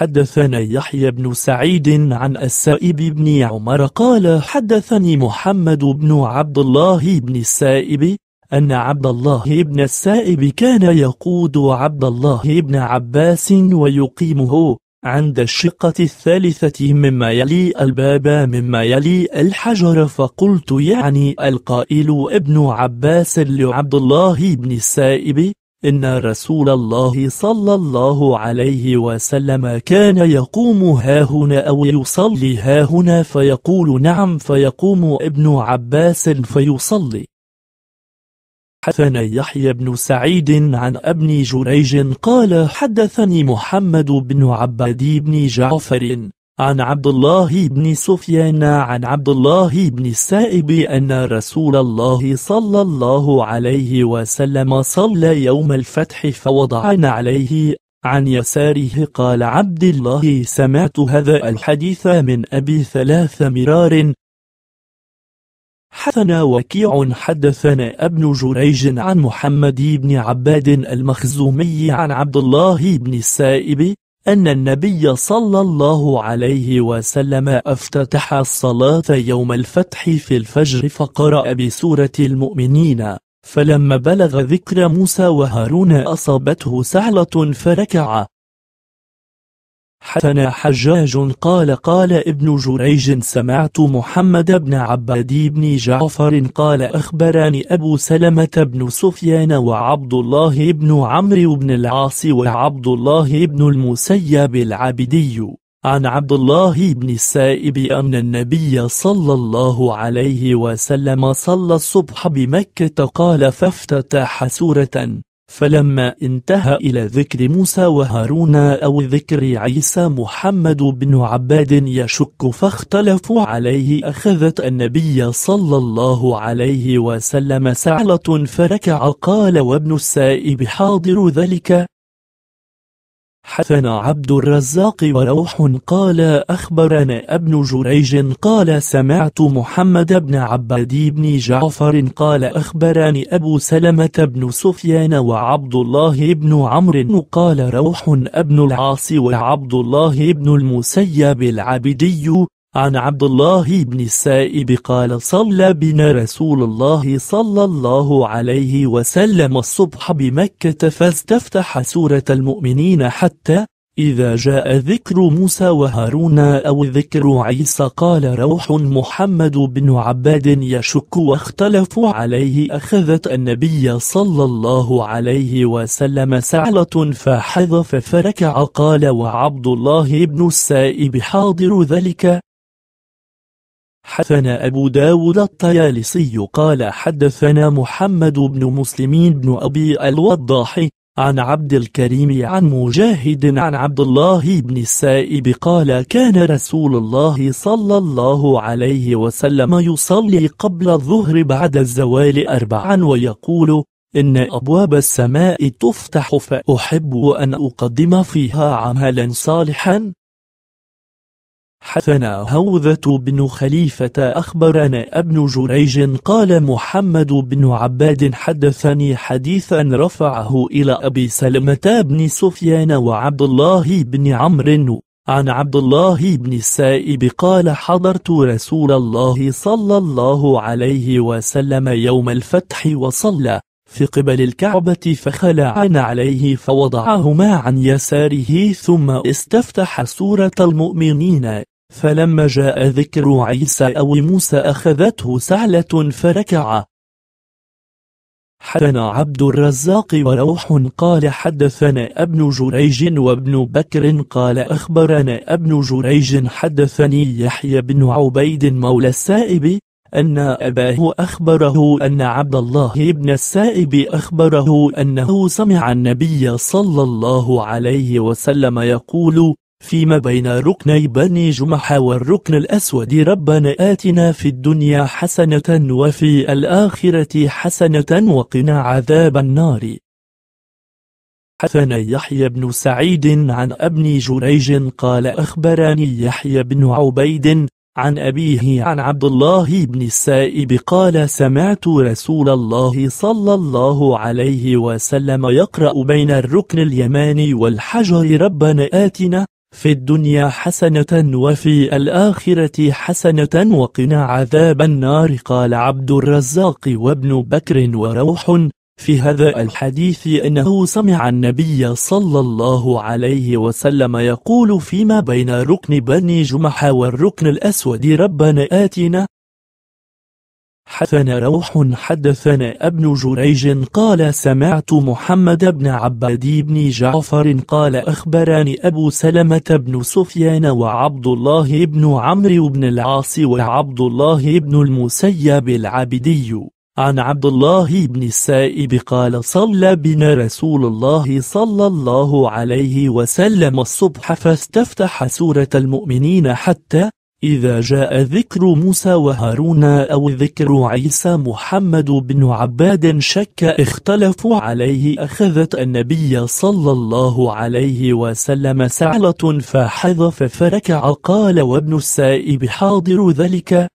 حدثنا يحيى بن سعيد عن السائب بن عمر قال حدثني محمد بن عبد الله بن السائب أن عبد الله بن السائب كان يقود عبد الله بن عباس ويقيمه عند الشقة الثالثة مما يلي الباب مما يلي الحجر فقلت يعني القائل ابن عباس لعبد الله بن السائب إن رسول الله صلى الله عليه وسلم كان يقوم هاهنا أو يصلي هاهنا فيقول نعم فيقوم ابن عباس فيصلي حدثنا يحيى بن سعيد عن ابن جريج قال حدثني محمد بن عبادي بن جعفر عن عبد الله بن سفيان عن عبد الله بن السائب أن رسول الله صلى الله عليه وسلم صلى يوم الفتح فوضع عليه عن يساره قال عبد الله سمعت هذا الحديث من أبي ثلاث مرار حثنا وكيع حدثنا ابن جريج عن محمد بن عباد المخزومي عن عبد الله بن السائب أن النبي صلى الله عليه وسلم افتتح الصلاة يوم الفتح في الفجر فقرأ بسورة المؤمنين فلما بلغ ذكر موسى وهارون أصابته سهلة فركع حدثنا حجاج قال قال ابن جريج سمعت محمد بن عباد بن جعفر قال أخبرني أبو سلمة بن سفيان وعبد الله بن عمرو بن العاص وعبد الله بن المسيب العبدي عن عبد الله بن السائب أن النبي صلى الله عليه وسلم صلى الصبح بمكة قال فافتتح سورة فلما انتهى إلى ذكر موسى وهارون أو ذكر عيسى محمد بن عباد يشك فاختلفوا عليه أخذت النبي صلى الله عليه وسلم سعلة فركع قال وابن السائب حاضر ذلك حسن عبد الرزاق وروح قال أخبرنا ابن جريج قال سمعت محمد بن عبد بن جعفر قال أخبرني أبو سلمة بن سفيان وعبد الله بن عمرو قال روح ابن العاص وعبد الله بن المسيب العبدي عن عبد الله بن السائب قال صلى بنا رسول الله صلى الله عليه وسلم الصبح بمكة فاستفتح سورة المؤمنين حتى إذا جاء ذكر موسى وهارون أو ذكر عيسى قال روح محمد بن عباد يشك واختلفوا عليه أخذت النبي صلى الله عليه وسلم سعلة فحذف فركع قال وعبد الله بن السائب حاضر ذلك حدثنا أبو داود الطيالسي قال حدثنا محمد بن مسلمين بن أبي الوضاح عن عبد الكريم عن مجاهد عن عبد الله بن السائب قال كان رسول الله صلى الله عليه وسلم يصلي قبل الظهر بعد الزوال أربعا ويقول إن أبواب السماء تفتح فأحب أن أقدم فيها عملا صالحا حدثنا هوذة بن خليفة أخبرنا ابن جريج قال محمد بن عباد حدثني حديثا رفعه إلى أبي سلمة بن سفيان وعبد الله بن عمرو عن عبد الله بن السائب قال حضرت رسول الله صلى الله عليه وسلم يوم الفتح وصلى في قبل الكعبة فخلع عليه فوضعهما عن يساره ثم استفتح سورة المؤمنين فلما جاء ذكر عيسى أو موسى أخذته سعلة فركع حدثنا عبد الرزاق وروح قال حدثنا ابن جريج وابن بكر قال أخبرنا ابن جريج حدثني يحيى بن عبيد مولى السائب أن أباه أخبره أن عبد الله بن السائب أخبره أنه سمع النبي صلى الله عليه وسلم يقول فيما بين ركني بني جمح والركن الأسود ربنا آتنا في الدنيا حسنة وفي الآخرة حسنة وقنا عذاب النار حدثنا يحيى بن سعيد عن ابن جريج قال أخبرني يحيى بن عبيد عن أبيه عن عبد الله بن السائب قال سمعت رسول الله صلى الله عليه وسلم يقرأ بين الركن اليماني والحجر ربنا آتنا في الدنيا حسنة وفي الآخرة حسنة وقنا عذاب النار قال عبد الرزاق وابن بكر وروح في هذا الحديث أنه سمع النبي صلى الله عليه وسلم يقول فيما بين ركن بني جمح والركن الأسود ربنا آتنا حدثنا روح حدثنا ابن جريج قال سمعت محمد بن عباد بن جعفر قال أخبرني أبو سلمة بن سفيان وعبد الله بن عمرو بن العاص وعبد الله بن المسيب العبدي عن عبد الله بن السائب قال صلى بنا رسول الله صلى الله عليه وسلم الصبح فاستفتح سورة المؤمنين حتى إذا جاء ذكر موسى وهارون أو ذكر عيسى محمد بن عباد شك اختلفوا عليه أخذت النبي صلى الله عليه وسلم سعلة فحذف فركع قال وابن السائب حاضر ذلك